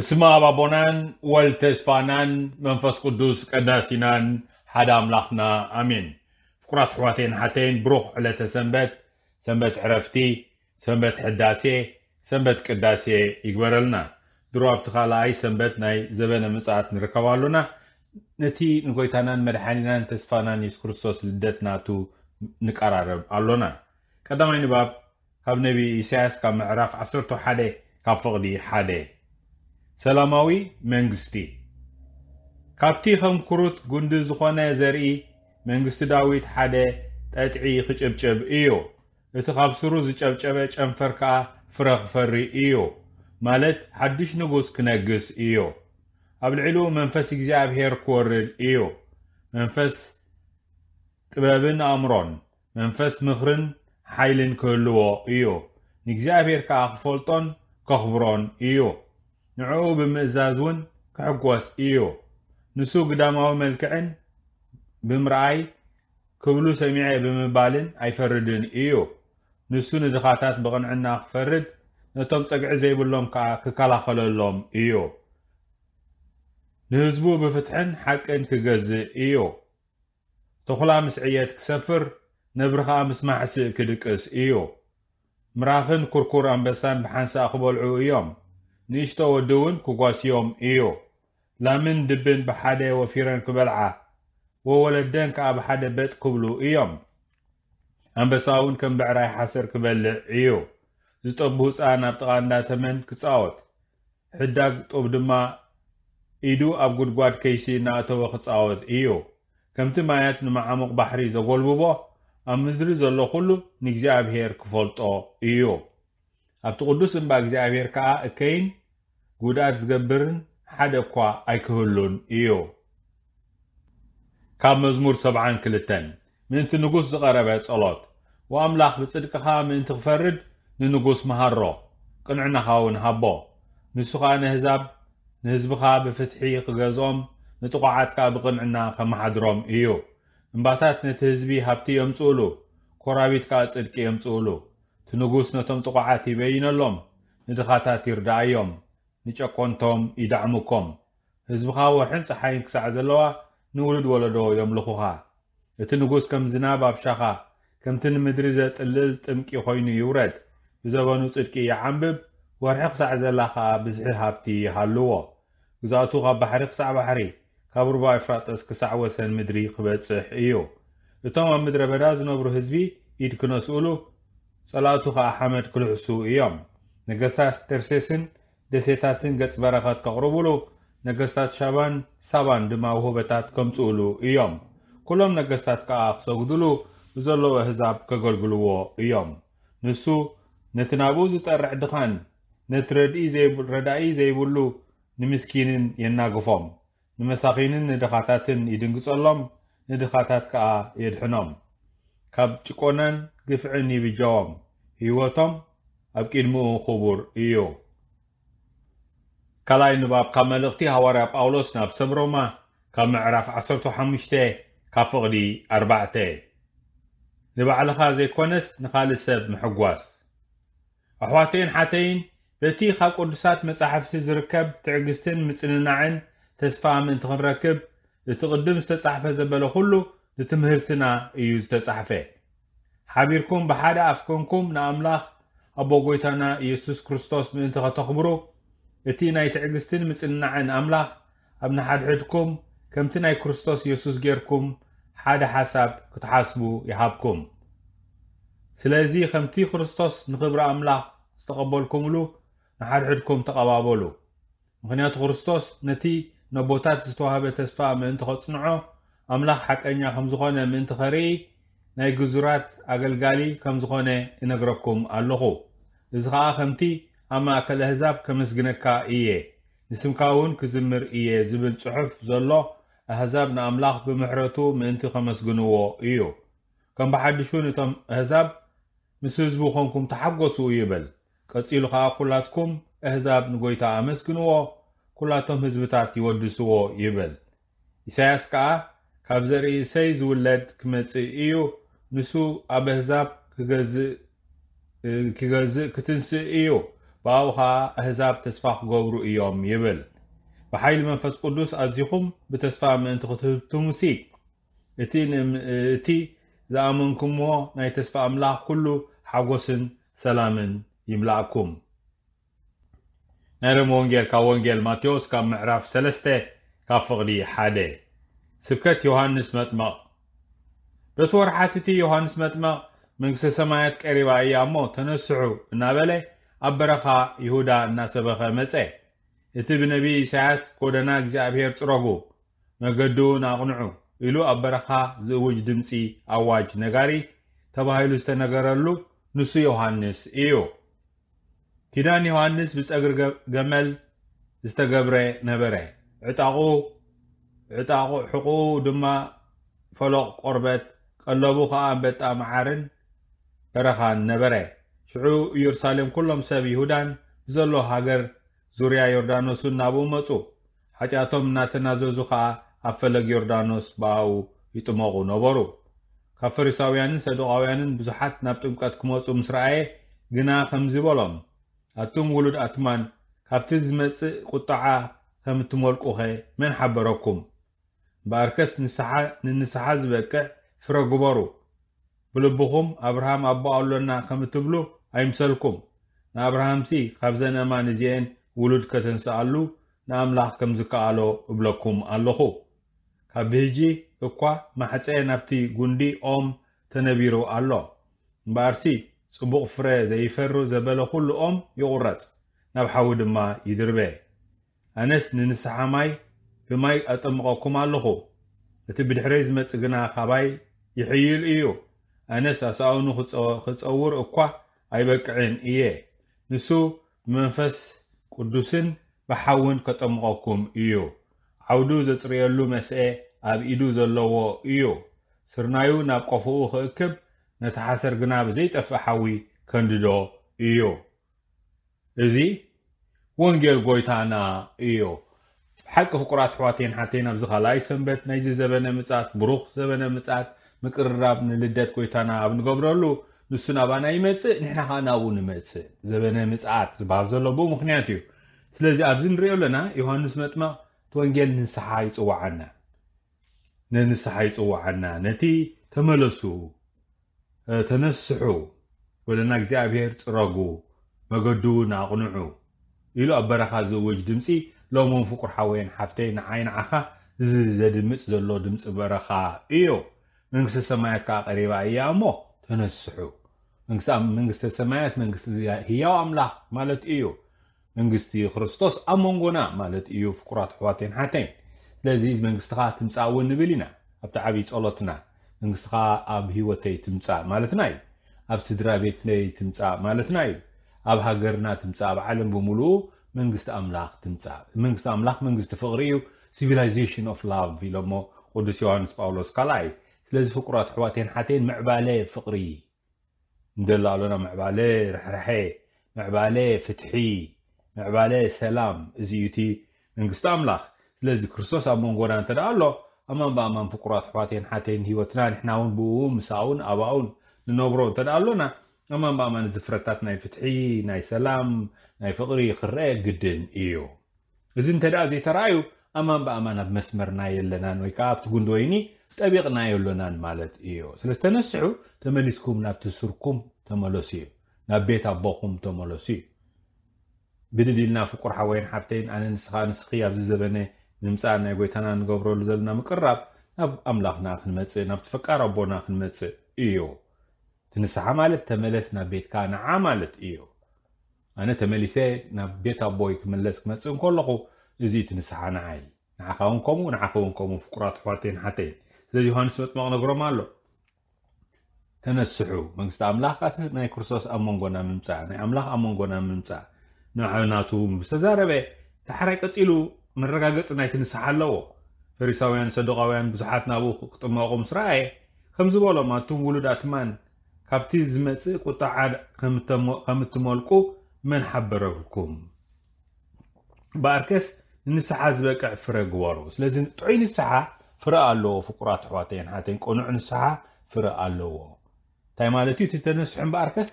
እስመ አብ አቦናን ወልተ መንፈስ ቅዱስ ቀዳሲናን ሓደ ኣምላኽና ኣሜን ፍቁራት ኣሕዋተይን ሓተይን ብሩኽ ዕለተ ሰንበት ሰንበት ዕረፍቲ ሰንበት ሕዳሴ ሰንበት ቅዳሴ ይግበረልና ድሮ ኣብቲ ካልኣይ ሰንበት ናይ ዘበነ ምፅኣት ንርከብ ኣሎና ነቲ ንጎይታናን መድሓኒናን ተስፋናን የሱስ ክርስቶስ ልደት ናቱ ንቀራርብ ኣሎና ቀዳማይ ንባብ ካብ ነቢ ኢሳያስ ካብ ምዕራፍ 11 ካብ ፍቕዲ ሓደ ሰላማዊ መንግስቲ ካብቲ ከም ኩሩት ጉንዲ ዝኾነ ዘርኢ መንግስቲ ዳዊት ሓደ ጠጥዒ ክጭብጭብ እዩ እቲ ካብ ስሩ ዝጨብጨበ ጨንፈር ከዓ ፍረ ክፈሪ እዩ ማለት ሓድሽ ንጉስ ክነግስ እዩ ኣብ ልዕሉ መንፈስ እግዚኣብሔር ክወርድ እዩ መንፈስ ጥበብን ኣእምሮን መንፈስ ምኽርን ሓይልን ክህልዎ እዩ ንእግዚኣብሔር ከዓ ክፈልጦን ከኽብሮን እዩ نعو بمزازون ون كحكواس إيو نسو قدامه ملكعن بمرأي كبلو سميع بمبالن أي فردن إيو دخاتات بغن بغنعنا فرد نتم تقع زي بلوم ككالا اللوم إيو نهزبو بفتحن حقن كغز إيو تخلا مسعيات كسفر نبرخا ما سي كدكس إيو مراخن كركور أنبسان بحنسا أخبال عو إيوم ንእሽቶ ወዲ እውን ክጓስዮም እዩ ላምን ድብን ብሓደ ወፊረን ክበልዓ ወወለደን ከዓ ብሓደ በጥ ክብሉ እዮም ኣንበሳ እውን ከም ብዕራይ ሓሰር ክበልዕ እዩ ዝጠቡ ህፃን ኣብ ጥቓ እንዳተመን ክፃወት ሕዳግ ጦብ ድማ ኢዱ ኣብ ጉድጓድ ከይሲ እናእተወ ክፃወት እዩ ከምቲ ማያት ንመዓሙቕ ባሕሪ ዘጎልብቦ ኣብ ምድሪ ዘሎ ኩሉ ንእግዚኣብሔር ክፈልጦ እዩ أبت قدوس باك زعبير كا أكين قدات زغبرن حدا قوى أكهلون إيو كام مزمور سبعان كلتن من تنقوس دقاربات صلات وأملاخ بصدقها من تغفرد ننقوس مهار رو قنعنا خاون هبا نسخا نهزاب نهزبخا بفتحي قغزوم نتقعات كا بقنعنا خمحادروم إيو مباتات نتهزبي هبتي يمتولو كورابيت كا تصدقي يمتولو ንጉስ ነቶም ጥቋዓት ይበይነሎም ንድኻታት ይርዳኣዮም ንጨቆንቶም ይዳዕሙኮም ህዝብኻ ወርሕን ፀሓይን ክሳዕ ዘለዋ ንውሉድ ወለዶ የምልኹኻ እቲ ንጉስ ከም ዝናብ ኣብ ሻኻ ከምቲ ንምድሪ ዘጥልል ጥምቂ ኮይኑ ይውረድ ብዘበኑ ጽድቂ ይዓንብብ ወርሒ ክሳዕ ዘላ ኸዓ ብዝሒ ሃብቲ ይሃልዎ ግዛእቱ ካብ ባሕሪ ክሳዕ ባሕሪ ካብ ሩባ ኤፍራጥስ ክሳዕ ወሰን ምድሪ ክበጽሕ እዩ እቶም ኣብ ምድረ በዳ ዝነብሩ ህዝቢ ኢድ ክነስኡሉ ጸላእቱ ከዓ ሓመድ ክልዕሱ እዮም ነገስታት ተርሴስን ደሴታትን ገጽ በረኸት ከቕርብሉ ነገስታት ሻባን ሳባን ድማ ውህበታት ከምጽእሉ እዮም ኩሎም ነገስታት ከዓ ክሰግድሉ ብዘለዎ ህዛብ ከገልግልዎ እዮም ንሱ ነቲ ናብኡ ዝጠርዕ ድኻን ነቲ ረዳኢ ዘይብሉ ንምስኪንን የናግፎም ንመሳኺንን ንድኻታትን ይድንግጸሎም ንድኻታት ከዓ የድሕኖም ካብ ጭቆናን قفعني بجام هيوتم أبكين مو خبر إيو كلاين باب كملقتي هواري باولوس ناب سمروما كم عرف عصرتو حمشتي كفغدي أربعتي نبع على خازي كونس نخال السب محقواس أحواتين حتين بتي خا قدسات مصحف تزركب تعقستن مصننعن تسفا من تغركب لتقدم استصحفه زبله كله لتمهرتنا يوز تصحفه ሓቢርኩም ብሓደ ኣፍኮንኩም ንኣምላኽ ኣቦ ጎይታና ኢየሱስ ክርስቶስ ምእንቲ ኸተኽብሩ እቲ ናይ ትዕግስትን ምጽናዕን ኣምላኽ ኣብ ንሓድሕድኩም ከምቲ ናይ ክርስቶስ ኢየሱስ ጌርኩም ሓደ ሓሳብ ክትሓስቡ ይሃብኩም ስለዚ ከምቲ ክርስቶስ ንኽብሪ ኣምላኽ ዝተቐበልኩምሉ ንሓድሕድኩም ተቐባበሉ ምክንያቱ ክርስቶስ ነቲ ነቦታት ዝተዋህበ ተስፋ ምእንቲ ኸጽንዖ ኣምላኽ ሓቀኛ ከም ዝኾነ ምእንቲ ኸርኢ ናይ ግዙራት ኣገልጋሊ ከም ዝኾነ እነግረኩም ኣለኹ እዚ ከዓ ከምቲ ኣብ ማእከል ኣህዛብ ከመስግነካ እየ ንስምካ እውን ክዝምር እየ ዝብል ጽሑፍ ዘሎ ኣህዛብ ንኣምላኽ ብምሕረቱ ምእንቲ ከመስግንዎ እዩ ከም ብሓድሹ ነቶም ኣህዛብ ምስ ህዝቡ ኾንኩም ተሓጐሱ ይብል ቀጺሉ ከዓ ኲላትኩም ኣህዛብ ንጐይታ ኣመስግንዎ ኲላቶም ህዝብታት ይወድስዎ ይብል ኢሳያስ ከዓ ካብ ዘርኢ ሰይ ዝውለድ ክመጽእ እዩ ምሱ ኣብ ኣህዛብ ክገዝእ ክትንስእ እዩ ብኣብኡ ከዓ ኣህዛብ ተስፋ ክገብሩ እዮም ይብል ብሓይሊ መንፈስ ቅዱስ ኣዚኹም ብተስፋ ምእንቲ ክትህትሙሲ እቲ ዝኣመንኩምዎ ናይ ተስፋ ኣምላኽ ኩሉ ሓጎስን ሰላምን ይምላኣኩም ናይ ሮም ወንጌል ካብ ወንጌል ማቴዎስ ካብ ምዕራፍ 3 ካብ ፍቕዲ ሓደ ስብከት ዮሃንስ መጥመቕ በተወርሓት እቲ ዮሃንስ መጥመቕ መንግስቲ ሰማያት ቀሪባ እያ እሞ እና እናበለ ኣብ በረኻ ይሁዳ እናሰበኸ መፀ እቲ ብነቢይ ኢሳያስ ጎደና እግዚኣብሔር ፅረጉ መገዱ ኣቕንዑ ኢሉ ኣብ በረኻ ዝእውጅ ድምፂ ኣዋጅ ነጋሪ ተባሂሉ ዝተነገረሉ ንሱ ዮሃንስ እዩ ኪዳን ዮሃንስ ብፀግሪ ገመል ዝተገብረ ነበረ ዕጣቑ ሕቑኡ ድማ ፈሎቕ ቆርበት ቀለቡ ከዓ አንበጣ መዓርን በረኻን ነበረ ሽዑ ኢየሩሳሌም ኩሎም ሰብ ይሁዳን ብዘሎ ሃገር ዙርያ ዮርዳኖስን ናብኡ መፁ ሓጢኣቶም እናተናዘዙ ከዓ ኣብ ፈለግ ዮርዳኖስ ብኣኡ ይጥመቑ ነበሩ ካብ ፈሪሳውያንን ሰዱቃውያንን ብዙሓት ናብ ጥምቀት ክመፁ ምስ ረኣየ ግና ከምዚ በሎም ኣቱም ውሉድ ኣትማን ካብቲ ዝመፅእ ቁጣዓ ከም ኸ መን ሓበረኩም በኣርከስ ንንስሓ ዝበቅዕ ፍረ ግበሩ ብልብኹም ኣብርሃም ኣቦ ኣሎና ከም እትብሉ ኣይምሰልኩም ንኣብርሃምሲ ካብዘን ኣማን እዚአን ውሉድ ከተንስኣሉ ንኣምላኽ ከም ዝከኣሎ እብለኩም ኣለኹ ካብ ብህጂ እኳ ማሕፀ ናብቲ ጉንዲ ኦም ተነቢሩ ኣሎ እምበኣርሲ ጽቡቕ ፍረ ዘይፈሩ ዘበለ ኩሉ ኦም ይቝረጽ ናብ ሓዊ ድማ ይድርበ ኣነስ ንንስሓ ማይ ብማይ ኣጠምቐኩም ኣለኹ እቲ ብድሕረይ ዝመጽእ ግና ካባይ يحيل إيو أنا ساساونو أور أكوا أي بكعين إيه نسو منفس قدوسين بحاون كتمغوكم إيو عودو زتريالو مسئي أب إيدو زلوو إيو سرنايو ناب قفوو خيكب نتحسر قناب زيت أفحاوي كنددو إيو إزي ونجيل قويتانا إيو حق فقرات حواتين حتين أبزغالاي سنبت نيزي زبنة مسات بروخ زبنة مسات ምቅርራብ ንልደት ኮይታና ኣብ ንገብረሉ ንሱ ናባና ይመፅእ ንሕና ከዓ ናብኡ ንመፅእ ዘበነ ምፅዓት ዝበሃብ ዘሎ ብኡ ምክንያት እዩ ስለዚ ኣብዚ ንሪኦ ኣለና ዮሃንስ መጥማቅ እቲ ወንጌል ንስሓ ይፅዋዓና ነንስሓ ይፅዋዓና ነቲ ተመለሱ ተነስሑ ወለና እግዚኣብሄር ፅረጉ መገዱ ንኣቕንዑ ኢሉ ኣብ በረኻ ዝእውጅ ድምፂ ሎሞም ፍቁር ሓወይን ሓፍተይ ንዓይ ንዓኻ ዘድምፅ ዘሎ ድምፂ በረኻ እዮ መንግስቲ ሰማያት ከዓ ቀሪባ እያ እሞ ተነስሑ መንግስተ ሰማያት መንግስቲ ህያው ኣምላኽ ማለት እዩ መንግስቲ ክርስቶስ ኣብ መንጎና ማለት እዩ ፍቁራት ኣሕዋተይን ሓተይን ስለዚ መንግስትኻ ትምፃእ እውን ንብል ኢና ኣብቲ ዓብዪ ጸሎትና መንግስትኻ ኣብ ሂወተይ ትምፃእ ማለትና እዩ ኣብ ስድራ ቤትለይ ትምፃእ ማለትና እዩ ኣብ ሃገርና ትምፃእ ኣብ ዓለም ብምሉኡ መንግስቲ ኣምላኽ ትምፃእ መንግስቲ ኣምላኽ መንግስቲ ፍቕሪ እዩ ሲቪላይዜሽን ኦፍ ላቭ ኢሎሞ ቅዱስ ዮሃንስ ጳውሎስ ካልኣይ لازم فقرات حواتين حاتين معبالي فقري ندل لنا معبالي رحرحي معبالي فتحي معبالي سلام زيوتي من قصة أملاخ لازم كرسوس أبون قران ترى الله أما بأما فقرات حواتين حاتين هيوتنا نحن هون بوهم مساون أباون ننوبرو ترى لنا أما بأما نزفرتات ناي فتحي ناي سلام ناي فقري خرية قدن إيو إذن ترى زي ترايو أما بأما نبمسمر ناي لنا نويكا فتقون دويني طبيقنا يلونان مالت ايو سلستنسعو تمليسكم نابت سركم نابيت ابوكم تملوسي بدلنا فقر حوين حفتين ان نسخا نسخي ابز زبنه نمصانا غيتانا نغبرو لزلنا مقرب ناب املاحنا خنمص ناب تفكار ابونا خنمص ايو تنسعه مالت تملس نابيت كان عملت ايو انا تمليسي نابيت ابويك ملسك مصن كلخو ازي تنسعه نعاي نعخونكم ونعخونكم فقرات حوتين حتين ስለዚ ዮሃንስ መጥምቕ ነግሮም ኣሎ ተነስሑ መንግስቲ ኣምላኽ ካ ናይ ክርስቶስ ኣብ መንጎና ምምፃእ ናይ ኣምላኽ ኣብ መንጎና ምምፃእ ንባዕናቱ ዝተዛረበ ታሕራይ ቀፂሉ መረጋገፂ ናይ ትንስሓ ኣለዎ ፈሪሳውያን ሰዱቃውያን ብዙሓት ናብኡ ክጥመቑ ምስ ረኣየ ከም ዝበሎም ኣቱም ውሉዳት ማን ካብቲ ዝመፅእ ቁጣዓድ ከም እትመልቁ መን ሓበረኩም ብኣርከስ ንንስሓ ዝበቅዕ ፍረ ግበሩ ስለዚ ጥዑይ ንስሓ ፍረ ኣለዎ ፍቁራት ኣሕዋተይን ሓተይን ቆኑዕ ንስሓ ፍረ ኣለዎ እንታይ ማለት እዩ እቲተነስሑ እምበኣር ከስ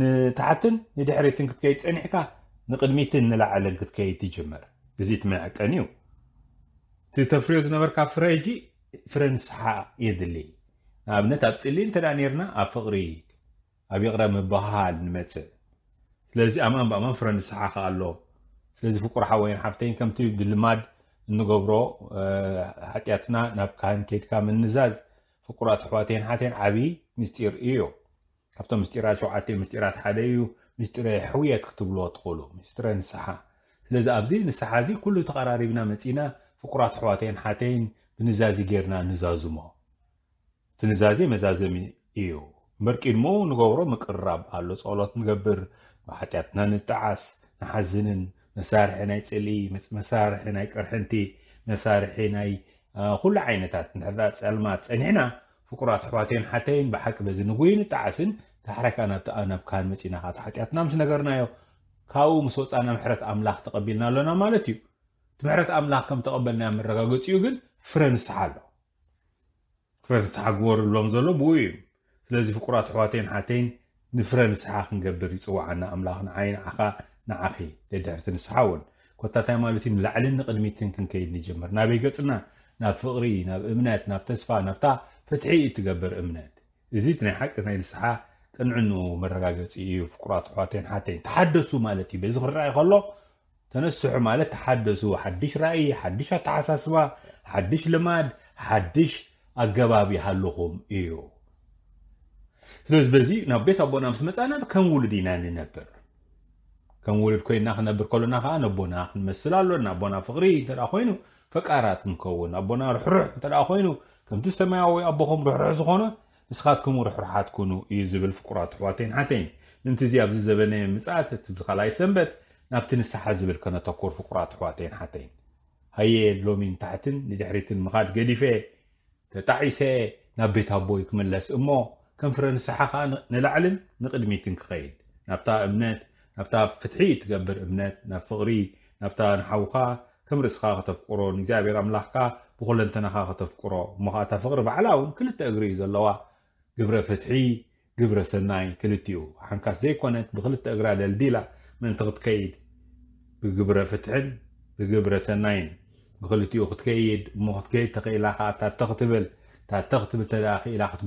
ንታሕትን ንድሕሪትን ክትከይድ ፀኒሕካ ንቅድሚትን ንላዕለን ክትከይድ ትጅመር እዚ ትመዕቀን እዩ እቲ ተፍርዮ ዝነበርካ ፍረ እጂ ፍረ ንስሓ የድሊ ንኣብነት ኣብ ፅሊ እንተዳ ነርና ኣብ ፍቕሪ ኣብ ይቕረ ምባሃል ንመፅእ ስለዚ ኣማን ብኣማን ፍረ ንስሓ ከ ኣሎ ስለዚ ፍቁር ሓወይን ሓፍተይን ከምቲ ብልማድ نغبرو حتياتنا ناب كاين كيتكا من نزاز فقرات حواتين حاتين عبي مستير ايو كابتو مستيرا شوعاتي مستيرات حاليو مستيرا حوية تكتبلو تقولو مستيرا نسحا لذا أبزي نسحا زي كل تقراري بنا متينا فقرات حواتين حاتين بنزازي غيرنا نزازو ما تنزازي مزازي من ايو مركين مو نغورو مقرب قالو صولات نغبر حتياتنا نتعاس نحزنن مسارحي ناي تسلي مسارحي ناي كرحنتي مسارحي ناي كل آه عينتات نحذات سلمات انحنا فقرات حواتين حتين بحق بزي نقوين تعسن تحرك انا انا كان متينا هات حتيات نامس نقرنا يو كاو مسوس انا محرت املاح تقبلنا لنا مالتي محرت املاح كم تقبلنا من رقاقوت يوغن فرنس حالو فرنس حقور اللوم زولو بويم سلازي فقرات حواتين حتين نفرنس حاخن قبر يسوعنا املاحنا عين عخا نعاقي تدار تنسحاون كتا تاي مالوتي ملعلن قدميتن كنكيد نجمر نابي قطنا ناب فقري ناب امنات ناب تسفا نفتا فتحي تقبر امنات ازيت حق تاي نسحا تنعنو مرقاقس ايو فقرات حواتين حاتين تحدسو مالتي بيزغر رأي خلو تنسحو مالت تحدسو حدش رأي حدش تعساسوا حدش لماد حدش اقبابي هالوخوم ايو تنس بزي نبيت ابو نامس مسانا كنولدينا ننبر كم ولد كوي نخ نبر كلو نخ أنا بونا خن مسلالو نا بونا فقري ترى خوينو فكارات مكون أبونا رح ترى خوينو كم تسمع أوي أبوهم رح رح زخنا نسخاتكم رح رح تكونوا يزب الفقرات حواتين حتين ننتزي أبز الزبنة مساعدة تدخل أي سنبت نبتني سحاز بالكنا تكور فقرات حواتين حتين هاي لومين تحتن لدحريت المخاد قديفة تتعيسة نبيت أبوي كمل لس أمه كم فرنسا حقا نلعلم نقدمي تنكقيد نبتا أمنات نفتا فتحي تقبر ابنت نفغري نفتا نحوخا كم رسخا تفكرو نجابير املاحكا بخل انتنا خا تفكرو مخا تفغر بعلاون كل التأغري زلوا قبر فتحي قبر سناي كل التيو حنكاس زي كونت بخل التأغري للديلا من تغط كيد بقبر فتحن بقبر سناين بخل التيو خط كيد مخا تكيد تقيلا خا تتغتبل تتغتبل تداخي الى خط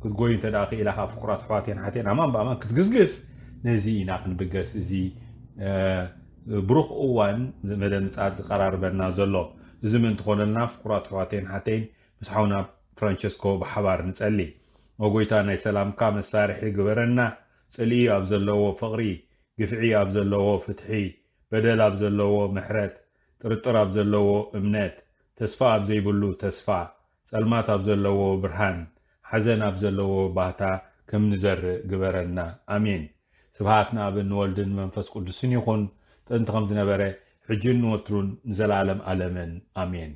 كنت قوي تداخي الى خا فقرات حواتين حتين امام بامان كنت قزقز نزي نحن بقاس زي بروخ اوان مدى نسعر قرار برنا زلو زمن تخون لنا فقرات فاتين حتين مسحونا فرانشيسكو بحبار نسألي وقويتانا سلام كام السارحي قبرنا سألي ابزلو فقري قفعي ابزلو فتحي بدل ابزلو محرات ترتر ابزلو امنات تسفا ابزي بلو تسفا سلمات ابزلو برهان حزن ابزلو باتا كم نزر قبرنا امين ስብሃት ንኣብን ንወልድን መንፈስ ቅዱስን ይኹን ጥንቲ ከም ዝነበረ ሕጂ ንወትሩን ንዘለዓለም ኣለምን ኣሜን